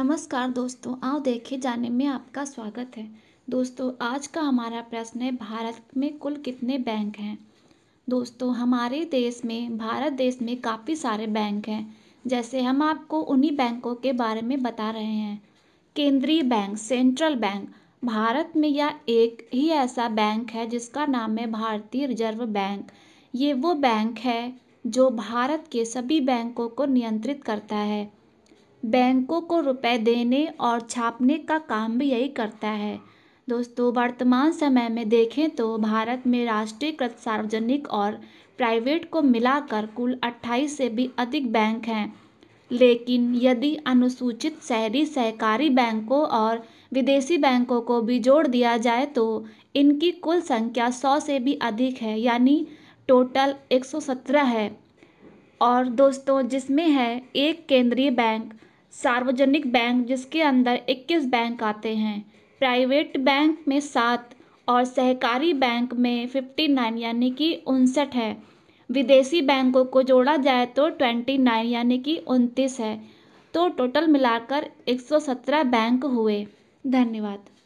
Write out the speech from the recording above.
नमस्कार दोस्तों आओ देखे जाने में आपका स्वागत है दोस्तों आज का हमारा प्रश्न है भारत में कुल कितने बैंक हैं दोस्तों हमारे देश में भारत देश में काफ़ी सारे बैंक हैं जैसे हम आपको उन्हीं बैंकों के बारे में बता रहे हैं केंद्रीय बैंक सेंट्रल बैंक भारत में यह एक ही ऐसा बैंक है जिसका नाम है भारतीय रिजर्व बैंक ये वो बैंक है जो भारत के सभी बैंकों को नियंत्रित करता है बैंकों को रुपये देने और छापने का काम भी यही करता है दोस्तों वर्तमान समय में देखें तो भारत में राष्ट्रीयकृत सार्वजनिक और प्राइवेट को मिलाकर कुल अट्ठाईस से भी अधिक बैंक हैं लेकिन यदि अनुसूचित शहरी सहकारी बैंकों और विदेशी बैंकों को भी जोड़ दिया जाए तो इनकी कुल संख्या सौ से भी अधिक है यानी टोटल 117 है और दोस्तों जिसमें है एक केंद्रीय बैंक सार्वजनिक बैंक जिसके अंदर इक्कीस बैंक आते हैं प्राइवेट बैंक में सात और सहकारी बैंक में फिफ्टी नाइन यानी कि उनसठ है विदेशी बैंकों को जोड़ा जाए तो ट्वेंटी नाइन यानी कि उनतीस है तो टोटल मिलाकर एक सौ सत्रह बैंक हुए धन्यवाद